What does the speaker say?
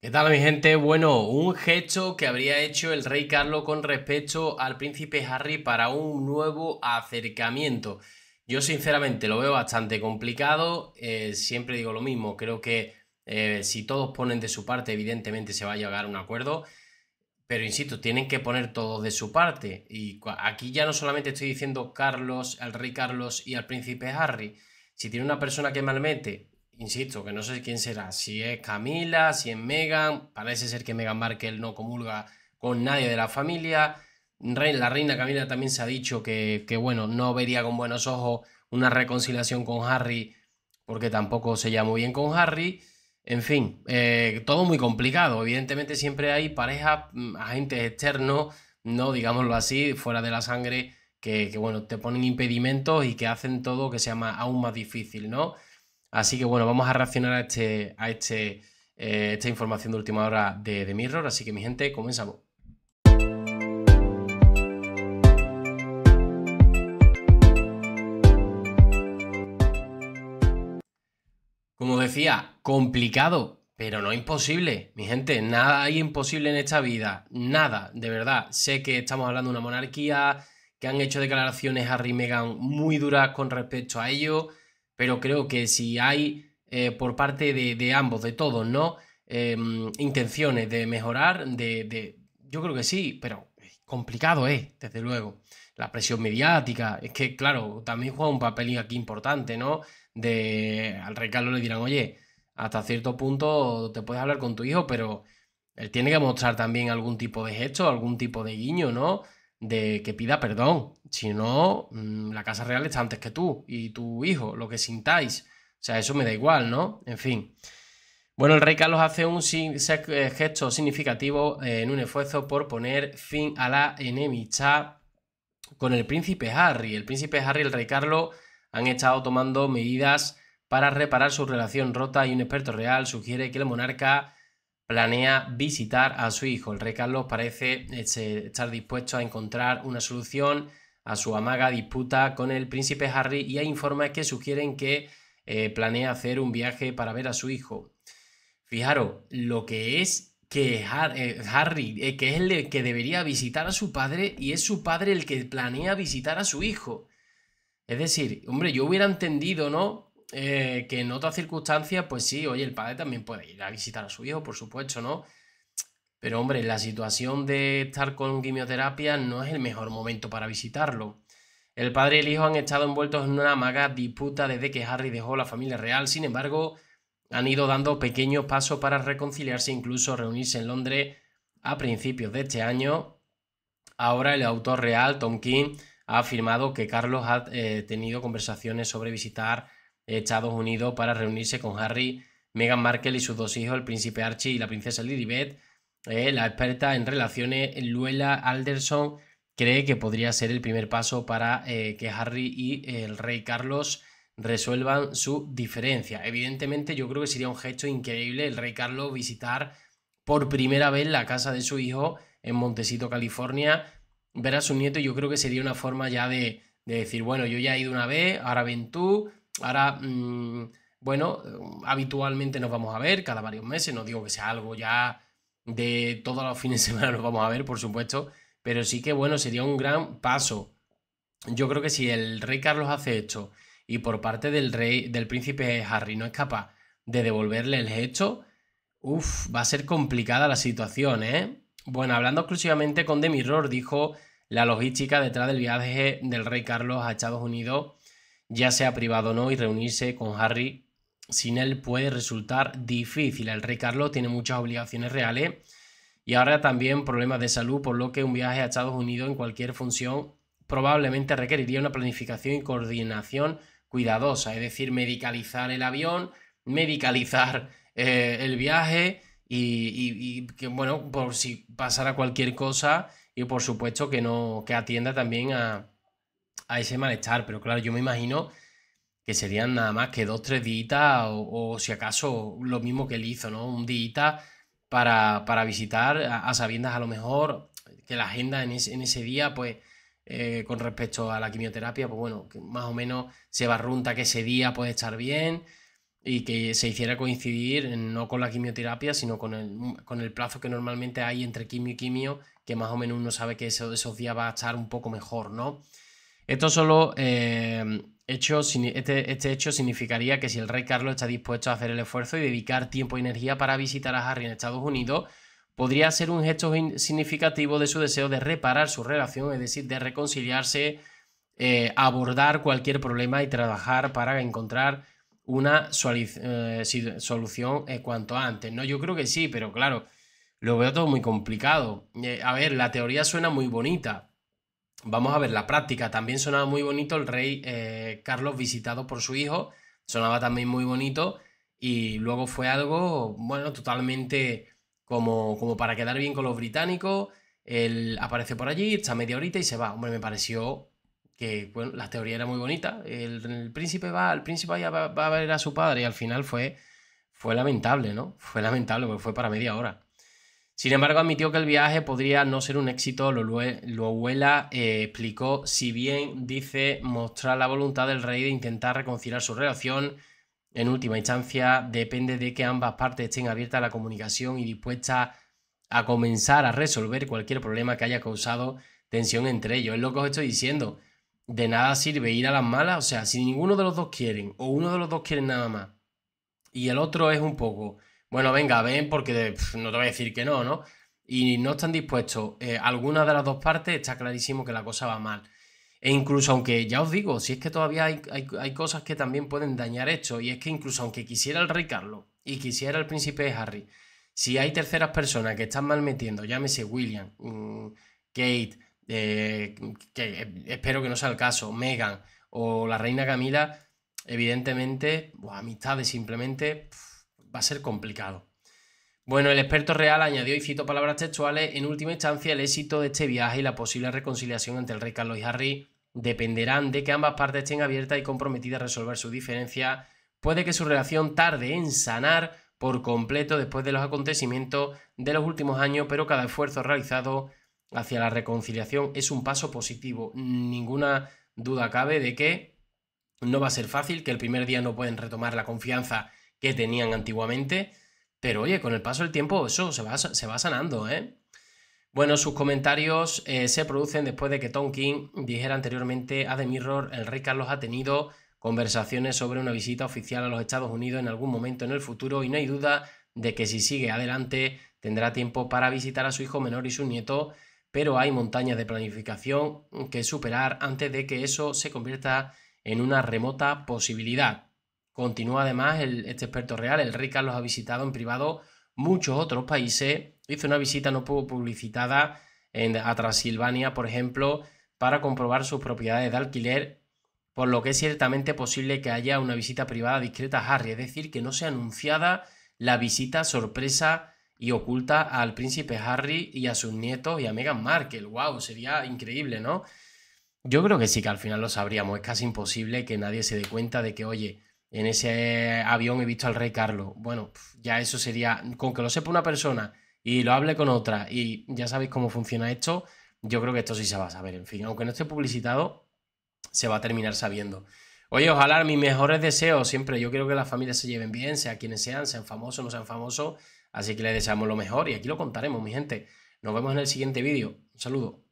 ¿Qué tal mi gente? Bueno, un gesto que habría hecho el rey Carlos con respecto al príncipe Harry para un nuevo acercamiento. Yo sinceramente lo veo bastante complicado, eh, siempre digo lo mismo, creo que eh, si todos ponen de su parte evidentemente se va a llegar a un acuerdo, pero insisto, tienen que poner todos de su parte. Y aquí ya no solamente estoy diciendo Carlos, al rey Carlos y al príncipe Harry, si tiene una persona que malmete insisto, que no sé quién será, si es Camila, si es Megan, parece ser que Megan Markle no comulga con nadie de la familia. La reina Camila también se ha dicho que, que bueno, no vería con buenos ojos una reconciliación con Harry porque tampoco se llama bien con Harry. En fin, eh, todo muy complicado. Evidentemente siempre hay parejas, mm, agentes externos, no digámoslo así, fuera de la sangre, que, que bueno, te ponen impedimentos y que hacen todo que sea más, aún más difícil, ¿no? Así que bueno, vamos a reaccionar a, este, a este, eh, esta información de última hora de, Mirror. Así que mi gente, comenzamos. Como decía, complicado, pero no imposible. Mi gente, nada hay imposible en esta vida. Nada, de verdad. Sé que estamos hablando de una monarquía, que han hecho declaraciones a Rimegan muy duras con respecto a ello pero creo que si hay eh, por parte de, ambos, de todos, ¿no? Em, intenciones de mejorar, de, Yo creo que sí, pero complicado es, ¿eh? desde luego. La presión mediática, es que, claro, también juega un papel aquí importante, ¿no? De... Al recalo le dirán, oye, hasta cierto punto te puedes hablar con tu hijo, pero él tiene que mostrar también algún tipo de gesto, algún tipo de guiño, ¿no? de que pida perdón. Si no, mm, la Casa Real está antes que tú y tu hijo, lo que sintáis. O sea, eso me da igual, ¿no? En fin. Bueno, el rey Carlos hace un eh, gesto significativo eh, en un esfuerzo por poner fin a la enemistad con el príncipe Harry. El príncipe Harry y el rey Carlos han estado tomando medidas para reparar su relación rota y un experto real sugiere que el monarca planea visitar a su hijo. El rey Carlos parece eh, estar dispuesto a encontrar una solución a su amaga disputa con el príncipe Harry y hay informes que sugieren que eh, planea hacer un viaje para ver a su hijo. Fijaros, lo que es que eh, Harry, que es el que debería visitar a su padre y es su padre el que planea visitar a su hijo. Es decir, hombre, yo hubiera entendido, ¿no? Eh, que en otras circunstancias, pues sí, oye, el padre también puede ir a visitar a su hijo, por supuesto, ¿no? Pero hombre, la situación de estar con quimioterapia no es el mejor momento para visitarlo. El padre y el hijo han estado envueltos en una maga disputa desde que Harry dejó la familia real, sin embargo, han ido dando pequeños pasos para reconciliarse, incluso reunirse en Londres a principios de este año. Ahora el autor real, Tom King, ha afirmado que Carlos ha eh, tenido conversaciones sobre visitar Estados Unidos para reunirse con Harry, Meghan Markle y sus dos hijos, el príncipe Archie y la princesa Lilibet. Eh, la experta en relaciones Luela Alderson cree que podría ser el primer paso para eh, que Harry y el rey Carlos resuelvan su diferencia. Evidentemente yo creo que sería un gesto increíble el rey Carlos visitar por primera vez la casa de su hijo en Montecito, California, ver a su nieto, yo creo que sería una forma ya de, de decir, bueno, yo ya he ido una vez, ahora ven tú, Ahora, mm, bueno, eh, habitualmente nos vamos a ver cada varios meses, no digo que sea algo ya de todos los fines de semana nos vamos a ver, por supuesto, pero sí que bueno, sería un gran paso. Yo creo que si el rey Carlos hace esto y por parte del rey, del príncipe Harry no es capaz de devolverle el gesto, uff, va a ser complicada la situación, ¿eh? Bueno, hablando exclusivamente con The Mirror, dijo la logística detrás del viaje del rey Carlos a Estados Unidos ya sea privado o no, y reunirse con Harry sin él puede resultar difícil. El rey Carlos tiene muchas obligaciones reales y ahora también problemas de salud, por lo que un viaje a Estados Unidos en cualquier función probablemente requeriría una planificación y coordinación cuidadosa, es decir, medicalizar el avión, medicalizar eh, el viaje y, y, que, bueno, por si pasara cualquier cosa y por supuesto que no, que atienda también a, a ese malestar. Pero claro, yo me imagino que serían nada más que dos, tres días o, si acaso lo mismo que él hizo, ¿no? Un día para, visitar a, sabiendas a lo mejor que la agenda en, ese día, pues eh, con respecto a la quimioterapia, pues bueno, que más o menos se barrunta que ese día puede estar bien y que se hiciera coincidir no con la quimioterapia, sino con el, con el plazo que normalmente hay entre quimio y quimio, que más o menos uno sabe que eso, esos días va a estar un poco mejor, ¿no? Esto solo em, hecho, este, este, hecho significaría que si el rey Carlos está dispuesto a hacer el esfuerzo y dedicar tiempo y energía para visitar a Harry en Estados Unidos, podría ser un gesto significativo de su deseo de reparar su relación, es decir, de reconciliarse, eh, abordar cualquier problema y trabajar para encontrar una eh, solución eh, cuanto antes. No, yo creo que sí, pero claro, lo veo todo muy complicado. a ver, la teoría suena muy bonita, Vamos a ver la práctica. También sonaba muy bonito el rey eh, Carlos visitado por su hijo. Sonaba también muy bonito. Y luego fue algo, bueno, totalmente como, como para quedar bien con los británicos. Él aparece por allí, está media horita y se va. Hombre, me pareció que la teoría era muy bonita. El, príncipe va, el príncipe va, va, a ver a su padre y al final fue, fue lamentable, ¿no? Fue lamentable porque fue para media hora. Sin embargo, admitió que el viaje podría no ser un éxito. Lo abuela eh, explicó, si bien dice mostrar la voluntad del rey de intentar reconciliar su relación, en última instancia depende de que ambas partes estén abiertas a la comunicación y dispuestas a comenzar a resolver cualquier problema que haya causado tensión entre ellos. Es lo que os estoy diciendo. De nada sirve ir a las malas. O sea, si ninguno de los dos quieren o uno de los dos quiere nada más y el otro es un poco bueno, venga, ven porque no te voy a decir que no, ¿no? Y no están dispuestos. Eh, alguna de las dos partes está clarísimo que la cosa va mal. E incluso aunque, ya os digo, si es que todavía hay, cosas que también pueden dañar esto, y es que incluso aunque quisiera el rey Carlos y quisiera el príncipe Harry, si hay terceras personas que están mal metiendo, llámese William, mm, Kate, eh, que eh, espero que no sea el caso, Megan o la reina Camila, evidentemente, buah, amistades simplemente va a ser complicado. Bueno, el experto real añadió, y cito palabras textuales, en última instancia el éxito de este viaje y la posible reconciliación entre el rey Carlos y Harry dependerán de que ambas partes estén abiertas y comprometidas a resolver su diferencia. Puede que su relación tarde en sanar por completo después de los acontecimientos de los últimos años, pero cada esfuerzo realizado hacia la reconciliación es un paso positivo. Ninguna duda cabe de que no va a ser fácil, que el primer día no pueden retomar la confianza que tenían antiguamente. Pero oye, con el paso del tiempo eso se va, se va sanando, ¿eh? Bueno, sus comentarios eh, se producen después de que Tom King dijera anteriormente a The Mirror, el rey Carlos ha tenido conversaciones sobre una visita oficial a los Estados Unidos en algún momento en el futuro y no hay duda de que si sigue adelante tendrá tiempo para visitar a su hijo menor y su nieto, pero hay montañas de planificación que superar antes de que eso se convierta en una remota posibilidad. Continúa además el, este experto real, el rey Carlos ha visitado en privado muchos otros países. Hizo una visita no publicitada a Transilvania, por ejemplo, para comprobar sus propiedades de alquiler, por lo que es ciertamente posible que haya una visita privada discreta a Harry, es decir, que no sea anunciada la visita sorpresa y oculta al príncipe Harry y a sus nietos y a Meghan Markle. ¡Wow! Sería increíble, ¿no? Yo creo que sí que al final lo sabríamos. Es casi imposible que nadie se dé cuenta de que, oye, en ese avión he visto al rey Carlos. Bueno, ya eso sería, con que lo sepa una persona y lo hable con otra y ya sabéis cómo funciona esto, yo creo que esto sí se va a saber. En fin, aunque no esté publicitado, se va a terminar sabiendo. Oye, ojalá mis mejores deseos siempre. Yo quiero que las familias se lleven bien, sea quienes sean, sean famosos, no sean famosos. Así que les deseamos lo mejor y aquí lo contaremos, mi gente. Nos vemos en el siguiente vídeo. Un saludo.